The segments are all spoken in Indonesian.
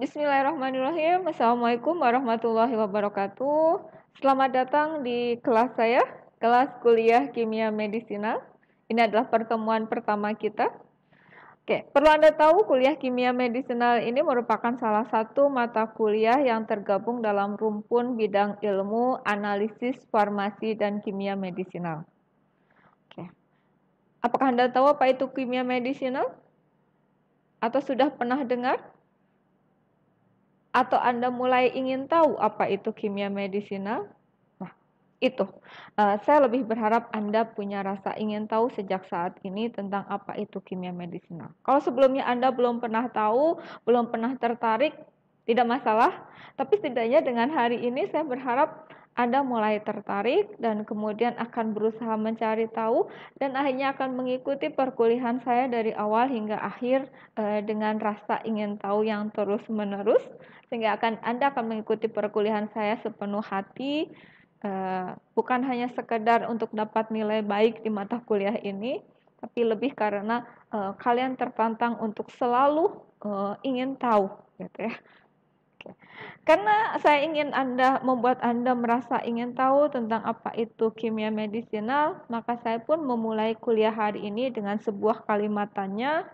Bismillahirrahmanirrahim. Assalamualaikum warahmatullahi wabarakatuh. Selamat datang di kelas saya, kelas kuliah kimia medisinal. Ini adalah pertemuan pertama kita. Oke, perlu Anda tahu kuliah kimia medisinal ini merupakan salah satu mata kuliah yang tergabung dalam rumpun bidang ilmu analisis farmasi dan kimia medisinal. Oke. Apakah Anda tahu apa itu kimia medisinal? Atau sudah pernah dengar? atau Anda mulai ingin tahu apa itu kimia medisinal? Nah, itu. Uh, saya lebih berharap Anda punya rasa ingin tahu sejak saat ini tentang apa itu kimia medisinal. Kalau sebelumnya Anda belum pernah tahu, belum pernah tertarik, tidak masalah, tapi setidaknya dengan hari ini saya berharap Anda mulai tertarik dan kemudian akan berusaha mencari tahu dan akhirnya akan mengikuti perkuliahan saya dari awal hingga akhir eh, dengan rasa ingin tahu yang terus-menerus sehingga akan Anda akan mengikuti perkuliahan saya sepenuh hati eh, bukan hanya sekedar untuk dapat nilai baik di mata kuliah ini tapi lebih karena eh, kalian terpantang untuk selalu ingin tahu gitu ya Okay. Karena saya ingin Anda membuat Anda merasa ingin tahu tentang apa itu kimia medisinal, maka saya pun memulai kuliah hari ini dengan sebuah kalimat tanya,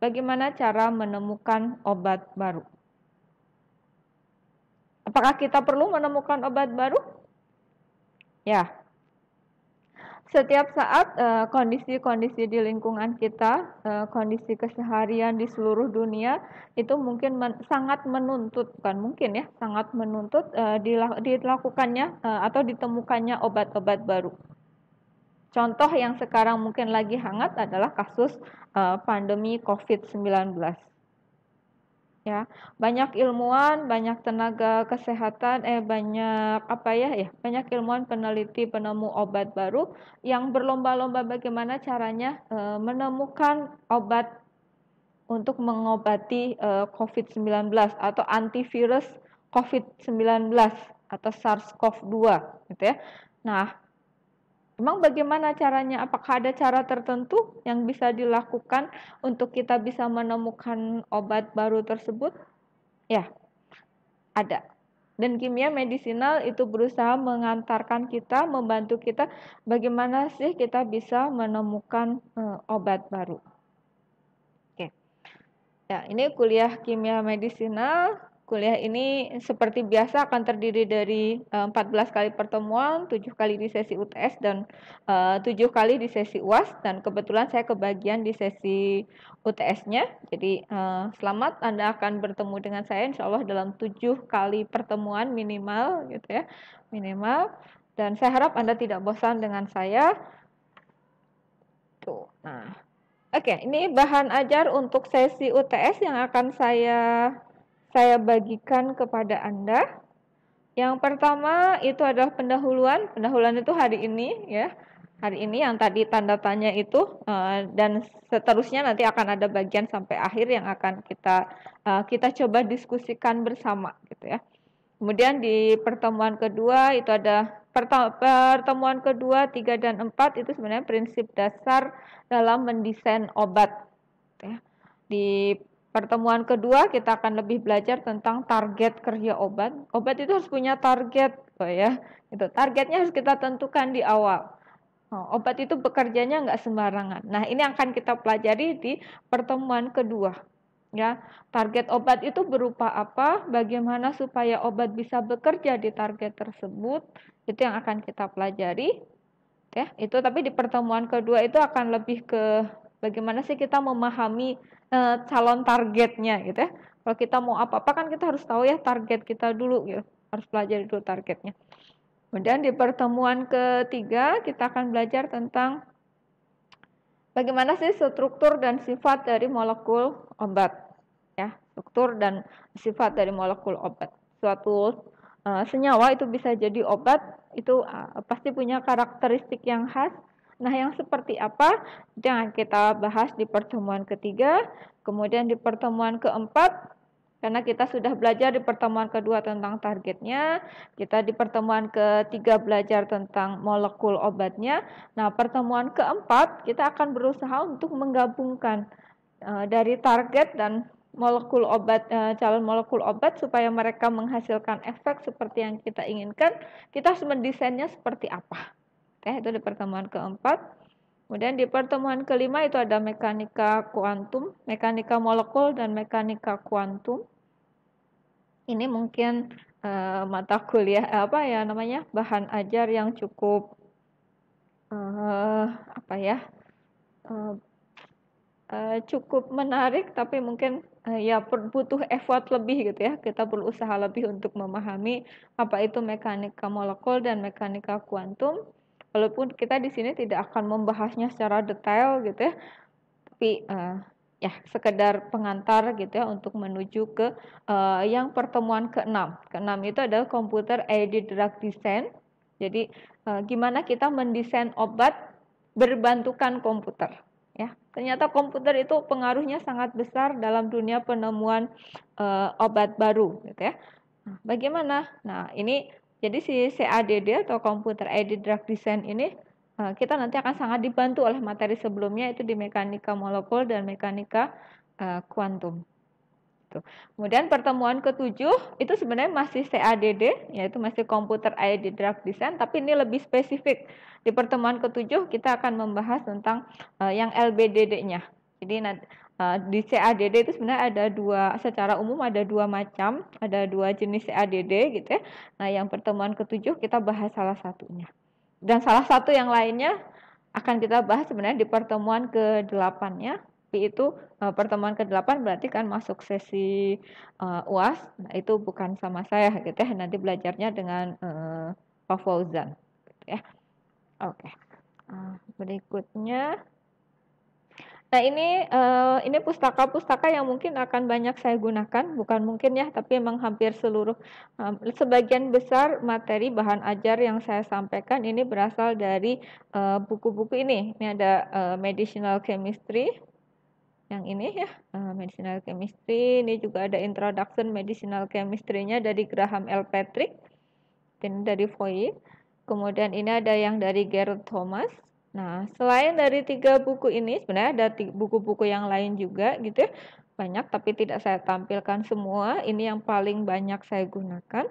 bagaimana cara menemukan obat baru? Apakah kita perlu menemukan obat baru? Ya, setiap saat eh, kondisi-kondisi di lingkungan kita, eh, kondisi keseharian di seluruh dunia itu mungkin men sangat menuntut, bukan mungkin ya, sangat menuntut eh, dilakukannya atau ditemukannya obat-obat baru. Contoh yang sekarang mungkin lagi hangat adalah kasus pandemi COVID-19 ya banyak ilmuwan banyak tenaga kesehatan eh banyak apa ya ya banyak ilmuwan peneliti penemu obat baru yang berlomba-lomba bagaimana caranya e, menemukan obat untuk mengobati e, eh, COVID-19 atau antivirus COVID-19 atau SARS-CoV-2 gitu ya nah Emang bagaimana caranya? Apakah ada cara tertentu yang bisa dilakukan untuk kita bisa menemukan obat baru tersebut? Ya, ada. Dan kimia medisinal itu berusaha mengantarkan kita, membantu kita bagaimana sih kita bisa menemukan e, obat baru. Oke. Ya, ini kuliah kimia medisinal Kuliah ini seperti biasa akan terdiri dari 14 eh, kali pertemuan, 7 kali di sesi UTS dan 7 eh, kali di sesi UAS dan kebetulan saya kebagian di sesi UTS-nya. Jadi eh, selamat Anda akan bertemu dengan saya insya Allah dalam 7 kali pertemuan minimal gitu ya. Minimal dan saya harap Anda tidak bosan dengan saya. Tuh. Nah, Oke, ini bahan ajar untuk sesi UTS yang akan saya saya bagikan kepada Anda. Yang pertama itu adalah pendahuluan. Pendahuluan itu hari ini ya. Hari ini yang tadi tanda tanya itu eh, dan seterusnya nanti akan ada bagian sampai akhir yang akan kita eh, kita coba diskusikan bersama gitu ya. Kemudian di pertemuan kedua itu ada pertemuan kedua, tiga dan empat itu sebenarnya prinsip dasar dalam mendesain obat. Gitu ya. Di Pertemuan kedua kita akan lebih belajar tentang target kerja obat. Obat itu harus punya target, oh ya. Itu targetnya harus kita tentukan di awal. Oh, obat itu bekerjanya nggak sembarangan. Nah ini akan kita pelajari di pertemuan kedua. Ya, target obat itu berupa apa? Bagaimana supaya obat bisa bekerja di target tersebut? Itu yang akan kita pelajari. Ya, itu tapi di pertemuan kedua itu akan lebih ke Bagaimana sih kita memahami e, calon targetnya gitu ya. Kalau kita mau apa-apa kan kita harus tahu ya target kita dulu gitu. Harus belajar dulu targetnya. Kemudian di pertemuan ketiga kita akan belajar tentang bagaimana sih struktur dan sifat dari molekul obat ya struktur dan sifat dari molekul obat suatu eh, senyawa itu bisa jadi obat itu eh, pasti punya karakteristik yang khas Nah, yang seperti apa? Jangan kita bahas di pertemuan ketiga, kemudian di pertemuan keempat, karena kita sudah belajar di pertemuan kedua tentang targetnya, kita di pertemuan ketiga belajar tentang molekul obatnya. Nah, pertemuan keempat kita akan berusaha untuk menggabungkan eh, dari target dan molekul obat eh, calon molekul obat supaya mereka menghasilkan efek seperti yang kita inginkan, kita harus mendesainnya seperti apa ya itu di pertemuan keempat kemudian di pertemuan kelima itu ada mekanika kuantum mekanika molekul dan mekanika kuantum ini mungkin uh, mata kuliah eh, apa ya namanya bahan ajar yang cukup uh, apa ya uh, uh, cukup menarik tapi mungkin ya butuh effort lebih gitu ya kita perlu usaha lebih untuk memahami apa itu mekanika molekul dan mekanika kuantum walaupun kita di sini tidak akan membahasnya secara detail gitu ya tapi uh, ya sekedar pengantar gitu ya untuk menuju ke uh, yang pertemuan keenam keenam itu adalah komputer aided drug design jadi uh, gimana kita mendesain obat berbantukan komputer ya ternyata komputer itu pengaruhnya sangat besar dalam dunia penemuan uh, obat baru gitu ya nah, bagaimana nah ini jadi si CADD atau Computer Aided Drug Design ini eh, kita nanti akan sangat dibantu oleh materi sebelumnya itu di mekanika molekul dan mekanika eh, kuantum. Gitu. Kemudian pertemuan ketujuh itu sebenarnya masih CADD, yaitu masih Computer Aided Drug Design, tapi ini lebih spesifik. Di pertemuan ketujuh kita akan membahas tentang eh, yang LBDD-nya. Jadi Eh, di CADD itu sebenarnya ada dua secara umum ada dua macam ada dua jenis CADD gitu ya nah yang pertemuan ketujuh kita bahas salah satunya dan salah satu yang lainnya akan kita bahas sebenarnya di pertemuan ke delapannya itu eh, pertemuan ke-8 berarti kan masuk sesi uh, eh, UAS nah itu bukan sama saya gitu ya nanti belajarnya dengan uh, Pak Fauzan gitu ya oke okay. berikutnya Nah ini uh, ini pustaka-pustaka yang mungkin akan banyak saya gunakan, bukan mungkin ya, tapi memang hampir seluruh um, sebagian besar materi bahan ajar yang saya sampaikan ini berasal dari eh, buku-buku uh, ini. Ini ada uh, medicinal chemistry yang ini ya, uh, medicinal chemistry. Ini juga ada introduction medicinal chemistry-nya dari Graham L. Patrick, dan dari Foy. Kemudian ini ada yang dari Gerald Thomas, Nah, selain dari tiga buku ini, sebenarnya ada buku-buku yang lain juga gitu ya. Banyak tapi tidak saya tampilkan semua. Ini yang paling banyak saya gunakan.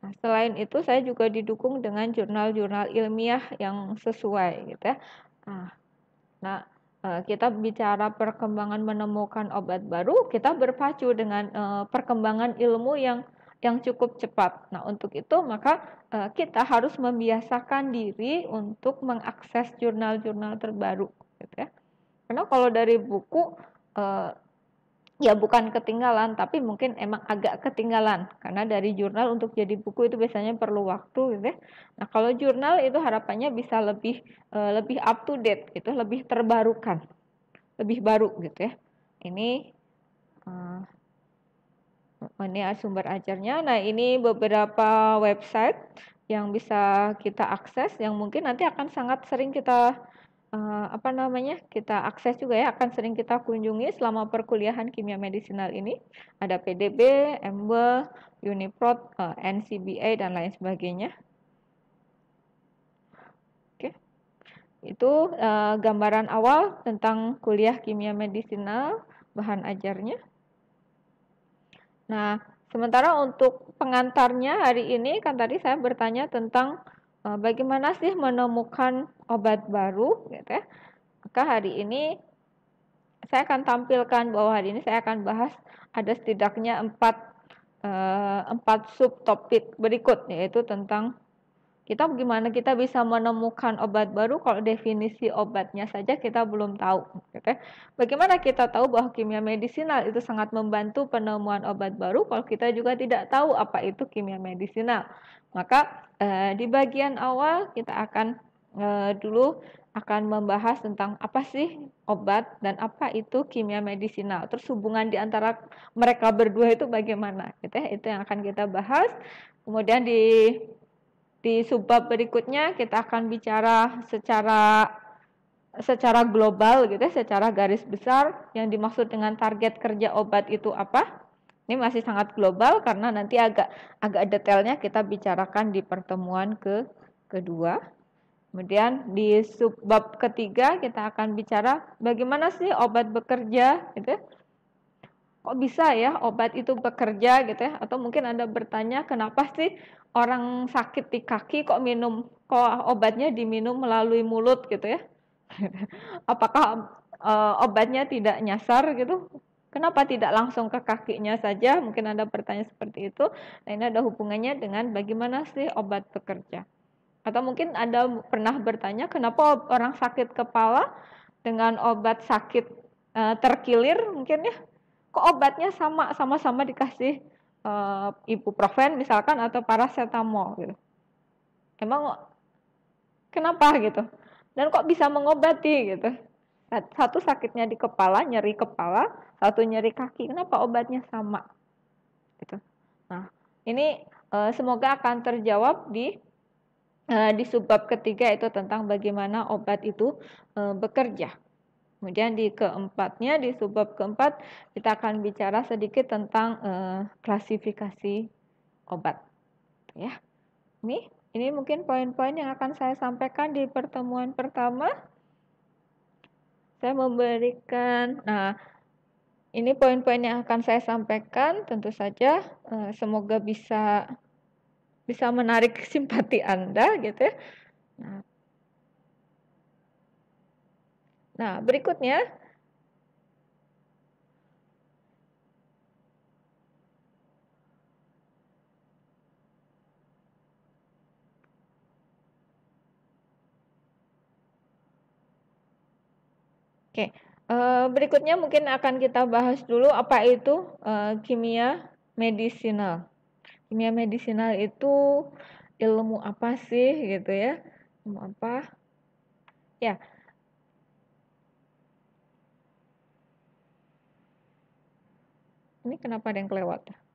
Nah, selain itu saya juga didukung dengan jurnal-jurnal ilmiah yang sesuai gitu ya. Nah, nah eh, kita bicara perkembangan menemukan obat baru, kita berpacu dengan eh, perkembangan ilmu yang yang cukup cepat. Nah, untuk itu maka uh, kita harus membiasakan diri untuk mengakses jurnal-jurnal terbaru gitu ya. Karena kalau dari buku uh, ya bukan ketinggalan tapi mungkin emang agak ketinggalan karena dari jurnal untuk jadi buku itu biasanya perlu waktu gitu ya. Nah, kalau jurnal itu harapannya bisa lebih uh, lebih up to date gitu, lebih terbarukan, lebih baru gitu ya. Ini ini ya, sumber ajarnya. Nah, ini beberapa website yang bisa kita akses yang mungkin nanti akan sangat sering kita uh, apa namanya? kita akses juga ya, akan sering kita kunjungi selama perkuliahan kimia medisinal ini. Ada PDB, EMBE, UNIPROT, uh, eh, NCBA dan lain sebagainya. Oke, Itu uh, gambaran awal tentang kuliah kimia medisinal, bahan ajarnya. Nah, sementara untuk pengantarnya hari ini kan tadi saya bertanya tentang uh, bagaimana sih menemukan obat baru gitu ya. Maka hari ini saya akan tampilkan bahwa hari ini saya akan bahas ada setidaknya empat eh, empat subtopik berikut yaitu tentang kita bagaimana kita bisa menemukan obat baru kalau definisi obatnya saja kita belum tahu oke? Gitu ya. bagaimana kita tahu bahwa kimia medisinal itu sangat membantu penemuan obat baru kalau kita juga tidak tahu apa itu kimia medisinal maka eh, di bagian awal kita akan eh, dulu akan membahas tentang apa sih obat dan apa itu kimia medisinal. Terus hubungan di antara mereka berdua itu bagaimana gitu ya. Itu yang akan kita bahas. Kemudian di di subbab berikutnya kita akan bicara secara secara global gitu ya, secara garis besar yang dimaksud dengan target kerja obat itu apa? Ini masih sangat global karena nanti agak agak detailnya kita bicarakan di pertemuan ke kedua. Kemudian di subbab ketiga kita akan bicara bagaimana sih obat bekerja gitu ya kok bisa ya obat itu bekerja gitu ya atau mungkin Anda bertanya kenapa sih orang sakit di kaki kok minum kok obatnya diminum melalui mulut gitu ya apakah e, obatnya tidak nyasar gitu kenapa tidak langsung ke kakinya saja mungkin Anda bertanya seperti itu nah ini ada hubungannya dengan bagaimana sih obat bekerja atau mungkin Anda pernah bertanya kenapa orang sakit kepala dengan obat sakit eh, terkilir mungkin ya kok obatnya sama sama-sama dikasih uh, ibuprofen misalkan atau paracetamol gitu. Emang kenapa gitu? Dan kok bisa mengobati gitu? Nah, satu sakitnya di kepala, nyeri kepala, satu nyeri kaki. Kenapa obatnya sama? Gitu. Nah, ini uh, semoga akan terjawab di eh, di subbab ketiga itu tentang bagaimana obat itu bekerja. Kemudian di keempatnya, di subbab keempat, kita akan bicara sedikit tentang eh, klasifikasi obat. Ya, ini, ini mungkin poin-poin yang akan saya sampaikan di pertemuan pertama. Saya memberikan, nah, ini poin-poin yang akan saya sampaikan. Tentu saja, eh, semoga bisa bisa menarik simpati Anda, gitu ya. Nah, Nah, berikutnya Oke, eh, berikutnya mungkin akan kita bahas dulu apa itu eh, kimia medisinal. Kimia medisinal itu ilmu apa sih gitu ya? Ilmu apa? Ya, ini kenapa ada yang kelewat